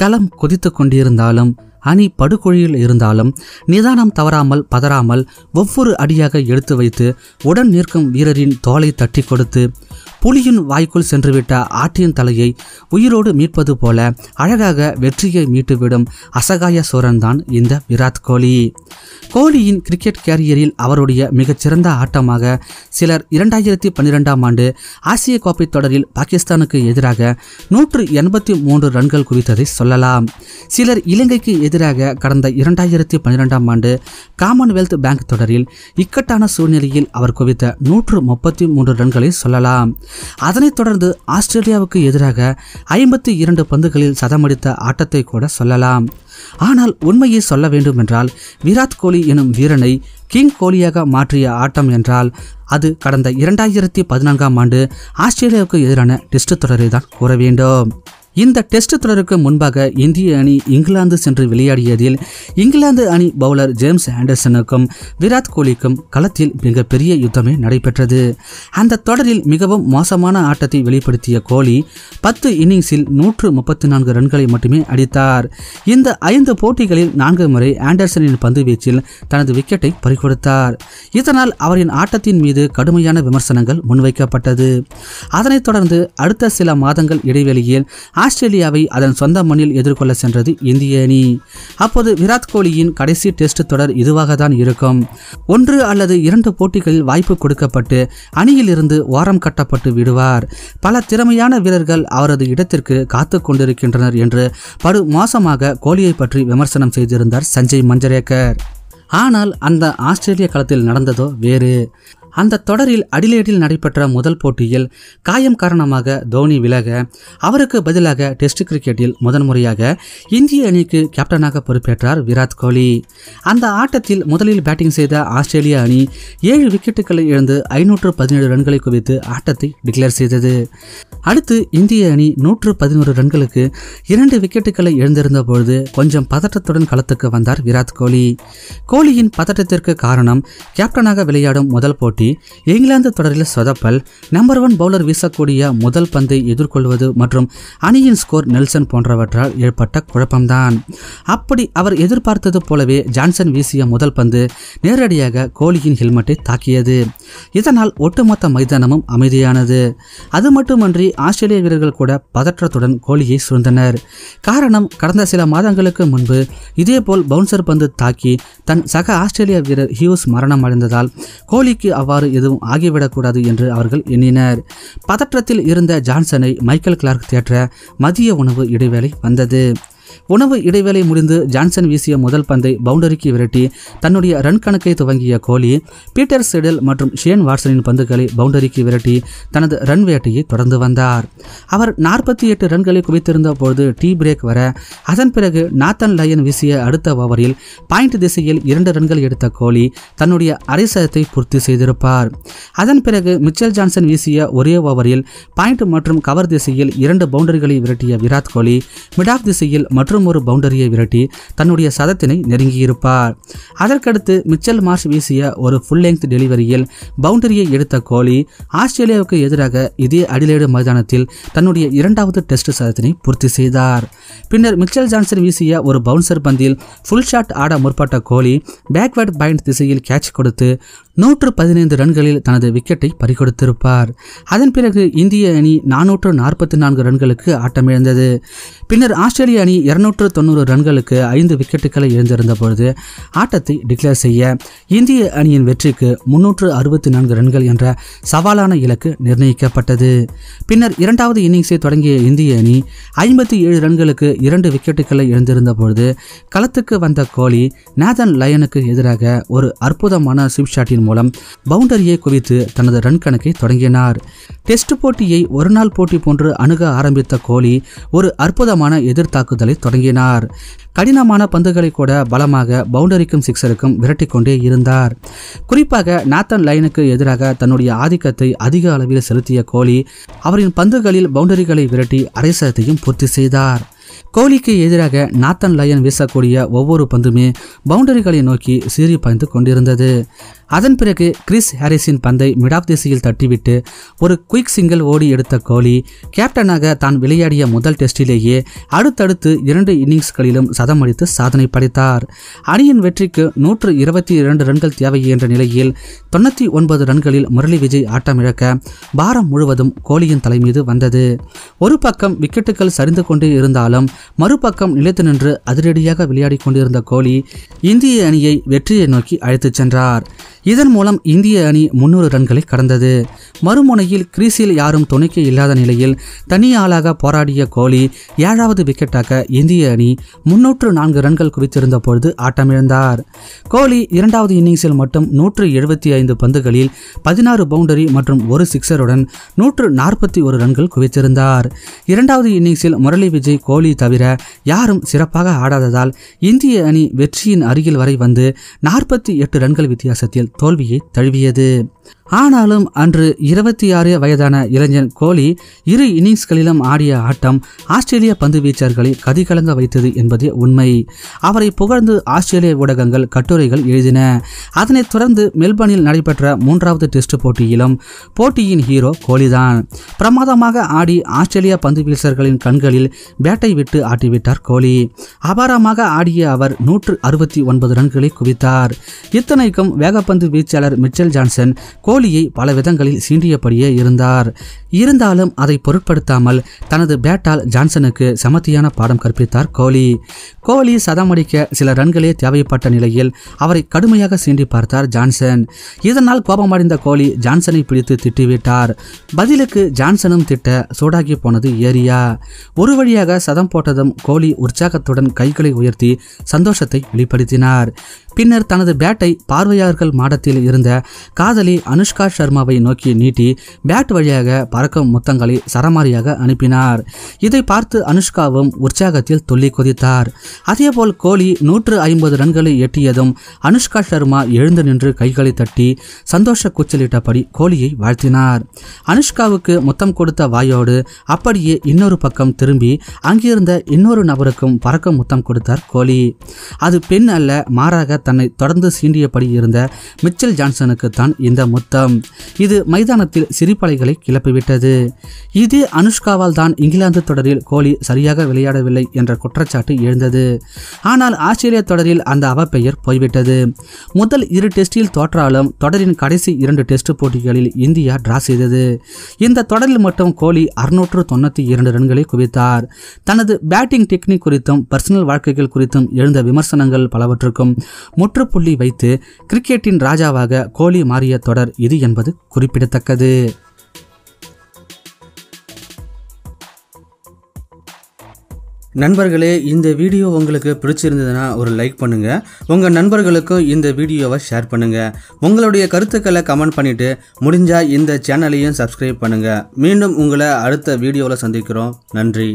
களம் கொதித்துக் கொண்டிருந்தாலும் அணி படுகொழியில் இருந்தாலும் நிதானம் தவறாமல் பதறாமல் ஒவ்வொரு அடியாக எடுத்து வைத்து உடன் நிற்கும் வீரரின் தோலை தட்டி கொடுத்து புலியின் வாய்க்குள் சென்றுவிட்ட ஆட்டின் தலையை உயிரோடு மீட்பது போல அழகாக வெற்றியை மீட்டுவிடும் அசகாய சோரன்தான் தான் இந்த விராட் கோலி கோலியின் கிரிக்கெட் கேரியரில் அவருடைய மிகச்சிறந்த ஆட்டமாக சிலர் இரண்டாயிரத்தி பன்னிரெண்டாம் ஆண்டு ஆசிய கோப்பை தொடரில் பாகிஸ்தானுக்கு எதிராக நூற்று எண்பத்தி மூன்று ரன்கள் குவித்ததை சொல்லலாம் சிலர் இலங்கைக்கு எதிராக கடந்த இரண்டாயிரத்தி பன்னிரெண்டாம் ஆண்டு காமன்வெல்த் பேங்க் தொடரில் இக்கட்டான சூழ்நிலையில் அவர் குவித்த நூற்று முப்பத்தி மூன்று ரன்களை சொல்லலாம் அதனைத் தொடர்ந்து ஆஸ்திரேலியாவுக்கு எதிராக ஐம்பத்தி இரண்டு பந்துகளில் சதமடித்த ஆட்டத்தை கூட சொல்லலாம் ஆனால் உண்மையை சொல்ல வேண்டுமென்றால் விராட் கோலி எனும் வீரனை கிங் கோலியாக மாற்றிய ஆட்டம் என்றால் அது கடந்த இரண்டாயிரத்தி பதினான்காம் ஆண்டு ஆஸ்திரேலியாவுக்கு எதிரான டெஸ்ட் தொடரை தான் கூற வேண்டும் இந்த டெஸ்ட் தொடருக்கு முன்பாக இந்திய அணி இங்கிலாந்து சென்று விளையாடியதில் இங்கிலாந்து அணி பவுலர் ஜேம்ஸ் ஆண்டர்சனுக்கும் விராட் கோலிக்கும் களத்தில் மிகப்பெரிய யுத்தமே நடைபெற்றது அந்த தொடரில் மிகவும் மோசமான ஆட்டத்தை வெளிப்படுத்திய கோலி பத்து இன்னிங்ஸில் நூற்று முப்பத்தி நான்கு ரன்களை மட்டுமே அடித்தார் இந்த ஐந்து போட்டிகளில் நான்கு முறை ஆண்டர்சனின் பந்து வீச்சில் தனது விக்கெட்டை பறிகொடுத்தார் இதனால் அவரின் ஆட்டத்தின் மீது கடுமையான விமர்சனங்கள் முன்வைக்கப்பட்டது அதனைத் தொடர்ந்து அடுத்த சில மாதங்கள் இடைவெளியில் ஆஸ்திரேலியாவை அதன் சொந்த மண்ணில் எதிர்கொள்ள சென்றது இந்திய அணி அப்போது விராட் கோலியின் கடைசி டெஸ்ட் தொடர் இதுவாக தான் இருக்கும் ஒன்று அல்லது இரண்டு போட்டிகளில் வாய்ப்பு கொடுக்கப்பட்டு அணியிலிருந்து ஓரம் கட்டப்பட்டு விடுவார் பல திறமையான வீரர்கள் அவரது இடத்திற்கு காத்து கொண்டிருக்கின்றனர் என்று படு மோசமாக கோலியை பற்றி விமர்சனம் செய்திருந்தார் சஞ்சய் மஞ்சரேக்கர் ஆனால் அந்த ஆஸ்திரேலிய களத்தில் நடந்ததோ வேறு அந்த தொடரில் அடிலேடில் நடைபெற்ற முதல் போட்டியில் காயம் காரணமாக தோனி விலக அவருக்கு பதிலாக டெஸ்ட் கிரிக்கெட்டில் முதன்முறையாக இந்திய அணிக்கு கேப்டனாக பொறுப்பேற்றார் விராட் கோலி அந்த ஆட்டத்தில் முதலில் பேட்டிங் செய்த ஆஸ்திரேலிய அணி ஏழு விக்கெட்டுகளை இழந்து ஐநூற்று பதினேழு ரன்களை குவித்து ஆட்டத்தை டிக்ளேர் செய்தது அடுத்து இந்திய அணி நூற்று பதினோரு ரன்களுக்கு இரண்டு விக்கெட்டுகளை இழந்திருந்த பொழுது கொஞ்சம் பதட்டத்துடன் களத்துக்கு வந்தார் விராட் கோலி கோலியின் பதட்டத்திற்கு காரணம் கேப்டனாக விளையாடும் முதல் போட்டி போட்டி இங்கிலாந்து தொடரில் சொதப்பல் நம்பர் ஒன் பவுலர் வீசக்கூடிய முதல் பந்தை எதிர்கொள்வது மற்றும் அணியின் ஸ்கோர் நெல்சன் போன்றவற்றால் ஏற்பட்ட குழப்பம்தான் அப்படி அவர் எதிர்பார்த்தது போலவே ஜான்சன் வீசிய முதல் பந்து நேரடியாக கோலியின் ஹெல்மெட்டை தாக்கியது இதனால் ஒட்டுமொத்த மைதானமும் அமைதியானது அது மட்டுமன்றி ஆஸ்திரேலிய வீரர்கள் கூட பதற்றத்துடன் கோலியை சுழ்ந்தனர் காரணம் கடந்த சில மாதங்களுக்கு முன்பு இதேபோல் பவுன்சர் பந்து தாக்கி தன் சக ஆஸ்திரேலிய வீரர் ஹியூஸ் மரணம் அடைந்ததால் கோலிக்கு அவ்வாறு அவ்வாறு எதுவும் ஆகிவிடக்கூடாது என்று அவர்கள் எண்ணினர் பதற்றத்தில் இருந்த ஜான்சனை மைக்கேல் கிளார்க் தேற்ற மதிய உணவு இடைவேளை வந்தது உணவு இடைவேளை முடிந்து ஜான்சன் வீசிய முதல் பந்தை பவுண்டரிக்கு விரட்டி தன்னுடைய ரன் கணக்கை துவங்கிய கோலி பீட்டர் செடில் மற்றும் ஷேன் வாட்சனின் பந்துகளை பவுண்டரிக்கு விரட்டி தனது ரன் வேட்டையை தொடர்ந்து வந்தார் அவர் நாற்பத்தி எட்டு ரன்களை குவித்திருந்த போது டீ பிரேக் வர அதன் பிறகு நாத்தன் லயன் வீசிய அடுத்த ஓவரில் பாயிண்ட் திசையில் இரண்டு ரன்கள் எடுத்த கோலி தன்னுடைய அரைசதத்தை பூர்த்தி செய்திருப்பார் அதன் பிறகு மிச்சல் ஜான்சன் வீசிய ஒரே ஓவரில் பாயிண்ட் மற்றும் கவர் திசையில் இரண்டு பவுண்டரிகளை விரட்டிய விராட் கோலி மிடாப் திசையில் மற்றும் ஒரு பவுண்டரியை விரட்டி தன்னுடைய சதத்தினை நெருங்கியிருப்பார் அதற்கடுத்து மிச்சல் மார்ஷ் வீசிய ஒரு ஃபுல் லெங்க் டெலிவரியில் பவுண்டரியை எடுத்த கோலி ஆஸ்திரேலியாவுக்கு எதிராக இதே அடிலேடு மைதானத்தில் தன்னுடைய இரண்டாவது டெஸ்ட் சதத்தினை பூர்த்தி செய்தார் பின்னர் மிச்சல் ஜான்சன் வீசிய ஒரு பவுன்சர் பந்தில் ஃபுல் ஷாட் ஆட முற்பட்ட கோலி பேக்வேர்ட் பாயிண்ட் திசையில் கேட்ச் கொடுத்து நூற்று பதினைந்து ரன்களில் தனது விக்கெட்டை பறிகொடுத்திருப்பார் அதன் பிறகு இந்திய அணி நானூற்று நாற்பத்தி நான்கு ரன்களுக்கு ஆட்டமிழந்தது பின்னர் ஆஸ்திரேலிய அணி இருநூற்று தொண்ணூறு ரன்களுக்கு ஐந்து விக்கெட்டுகளை இழந்திருந்த பொழுது ஆட்டத்தை டிக்ளேர் செய்ய இந்திய அணியின் வெற்றிக்கு முன்னூற்று அறுபத்தி நான்கு ரன்கள் என்ற சவாலான இலக்கு நிர்ணயிக்கப்பட்டது பின்னர் இரண்டாவது இன்னிங்ஸை தொடங்கிய இந்திய அணி ஐம்பத்தி ஏழு ரன்களுக்கு இரண்டு விக்கெட்டுகளை இழந்திருந்த பொழுது களத்துக்கு வந்த கோலி நேதன் லயனுக்கு எதிராக ஒரு அற்புதமான ஸ்விப் ஷாட்டின் மூலம் பவுண்டரியை குவித்து தனது ரன் கணக்கை தொடங்கினார் டெஸ்ட் போட்டியை ஒருநாள் போட்டி போன்று அணுக ஆரம்பித்த கோலி ஒரு அற்புதமான தீவிரமான எதிர்த்தாக்குதலை தொடங்கினார் கடினமான பந்துகளை கூட பலமாக பவுண்டரிக்கும் சிக்ஸருக்கும் விரட்டிக்கொண்டே இருந்தார் குறிப்பாக நாத்தன் லைனுக்கு எதிராக தன்னுடைய ஆதிக்கத்தை அதிக அளவில் செலுத்திய கோலி அவரின் பந்துகளில் பவுண்டரிகளை விரட்டி அரைசத்தையும் பூர்த்தி செய்தார் கோலிக்கு எதிராக நாத்தன் லயன் வீசக்கூடிய ஒவ்வொரு பந்துமே பவுண்டரிகளை நோக்கி சீறி பாய்ந்து கொண்டிருந்தது அதன் பிறகு கிறிஸ் ஹாரிஸின் பந்தை மிடாப் திசையில் தட்டிவிட்டு ஒரு குயிக் சிங்கிள் ஓடி எடுத்த கோலி கேப்டனாக தான் விளையாடிய முதல் டெஸ்டிலேயே அடுத்தடுத்து இரண்டு இன்னிங்ஸ்களிலும் சதம் அடித்து சாதனை படைத்தார் அணியின் வெற்றிக்கு நூற்று இருபத்தி இரண்டு ரன்கள் தேவை என்ற நிலையில் தொண்ணூற்றி ஒன்பது ரன்களில் முரளி விஜய் ஆட்டமிழக்க பாரம் முழுவதும் கோலியின் தலைமீது வந்தது ஒரு பக்கம் விக்கெட்டுகள் சரிந்து கொண்டே இருந்தாலும் மறுபக்கம் நிலைத்து நின்று அதிரடியாக விளையாடி கொண்டிருந்த கோலி இந்திய அணியை வெற்றியை நோக்கி அழைத்துச் சென்றார் இதன் மூலம் இந்திய அணி முன்னூறு ரன்களை கடந்தது மறுமுனையில் கிரீஸில் யாரும் துணைக்கு இல்லாத நிலையில் தனி ஆளாக போராடிய கோலி ஏழாவது விக்கெட்டாக இந்திய அணி முன்னூற்று நான்கு ரன்கள் குவித்திருந்த பொழுது ஆட்டமிழந்தார் கோலி இரண்டாவது இன்னிங்ஸில் மட்டும் நூற்று எழுபத்தி ஐந்து பந்துகளில் பதினாறு பவுண்டரி மற்றும் ஒரு சிக்ஸருடன் நூற்று நாற்பத்தி ஒரு ரன்கள் குவித்திருந்தார் இரண்டாவது இன்னிங்ஸில் முரளி விஜய் கோலி தவிர யாரும் சிறப்பாக ஆடாததால் இந்திய அணி வெற்றியின் அருகில் வரை வந்து நாற்பத்தி எட்டு ரன்கள் வித்தியாசத்தில் தோல்வியை தழுவியது ஆனாலும் அன்று இருபத்தி ஆறு வயதான இளைஞன் கோலி இரு இன்னிங்ஸ்களிலும் ஆடிய ஆட்டம் ஆஸ்திரேலிய பந்து வீச்சர்களை கதிகலங்க வைத்தது என்பதே உண்மை அவரை புகழ்ந்து ஆஸ்திரேலிய ஊடகங்கள் கட்டுரைகள் எழுதின அதனைத் தொடர்ந்து மெல்பர்னில் நடைபெற்ற மூன்றாவது டெஸ்ட் போட்டியிலும் போட்டியின் ஹீரோ கோலிதான் பிரமாதமாக ஆடி ஆஸ்திரேலிய பந்து வீச்சர்களின் கண்களில் பேட்டை விட்டு ஆட்டிவிட்டார் கோலி அபாரமாக ஆடிய அவர் நூற்று அறுபத்தி ஒன்பது ரன்களை குவித்தார் இத்தனைக்கும் வேகப்பந்து வீச்சாளர் மிச்சல் ஜான்சன் கோலி கோலியை பல விதங்களில் சீண்டியபடியே இருந்தார் இருந்தாலும் அதை பொருட்படுத்தாமல் தனது பேட்டால் ஜான்சனுக்கு சமத்தியான பாடம் கற்பித்தார் கோலி கோலி சதமடிக்க சில ரன்களே தேவைப்பட்ட நிலையில் அவரை கடுமையாக சீண்டி பார்த்தார் ஜான்சன் இதனால் கோபமடைந்த கோலி ஜான்சனை பிடித்து திட்டிவிட்டார் பதிலுக்கு ஜான்சனும் திட்ட சூடாகி போனது ஏரியா ஒரு வழியாக சதம் போட்டதும் கோலி உற்சாகத்துடன் கைகளை உயர்த்தி சந்தோஷத்தை வெளிப்படுத்தினார் பின்னர் தனது பேட்டை பார்வையாளர்கள் மாடத்தில் இருந்த காதலி அனுஷ்கா சர்மாவை நோக்கி நீட்டி பேட் வழியாக பறக்கும் முத்தங்களை சரமாரியாக அனுப்பினார் இதை பார்த்து அனுஷ்காவும் உற்சாகத்தில் துள்ளி கொதித்தார் அதேபோல் கோலி நூற்று ஐம்பது ரன்களை எட்டியதும் அனுஷ்கா சர்மா எழுந்து நின்று கைகளை தட்டி சந்தோஷ கூச்சலிட்டபடி கோலியை வாழ்த்தினார் அனுஷ்காவுக்கு முத்தம் கொடுத்த வாயோடு அப்படியே இன்னொரு பக்கம் திரும்பி அங்கிருந்த இன்னொரு நபருக்கும் பறக்க முத்தம் கொடுத்தார் கோலி அது பெண் அல்ல மாறாக தன்னை தொடர்ந்து சீண்டியபடி இருந்த மிச்சல் ஜான்சனுக்கு தான் இந்த முத்தம் இது மைதானத்தில் சிரிப்பலைகளை கிளப்பிவிட்டது இது அனுஷ்காவால் தான் இங்கிலாந்து தொடரில் கோலி சரியாக விளையாடவில்லை என்ற குற்றச்சாட்டு எழுந்தது ஆனால் ஆஸ்திரேலிய தொடரில் அந்த அவப்பெயர் போய்விட்டது முதல் இரு டெஸ்டில் தோற்றாலும் தொடரின் கடைசி இரண்டு டெஸ்ட் போட்டிகளில் இந்தியா டிரா செய்தது இந்த தொடரில் மட்டும் கோலி அறுநூற்று தொண்ணூற்றி இரண்டு ரன்களை குவித்தார் தனது பேட்டிங் டெக்னிக் குறித்தும் பர்சனல் வாழ்க்கைகள் குறித்தும் எழுந்த விமர்சனங்கள் பலவற்றுக்கும் முற்றுப்புள்ளி வைத்து கிரிக்கெட்டின் ராஜாவாக கோலி மாறிய தொடர் இது என்பது குறிப்பிடத்தக்கது நண்பர்களே இந்த வீடியோ உங்களுக்கு பிடிச்சிருந்ததுன்னா ஒரு லைக் பண்ணுங்கள் உங்கள் நண்பர்களுக்கும் இந்த வீடியோவை ஷேர் பண்ணுங்கள் உங்களுடைய கருத்துக்களை கமெண்ட் பண்ணிவிட்டு முடிஞ்சால் இந்த சேனலையும் சப்ஸ்கிரைப் பண்ணுங்கள் மீண்டும் உங்களை அடுத்த வீடியோவில் சந்திக்கிறோம் நன்றி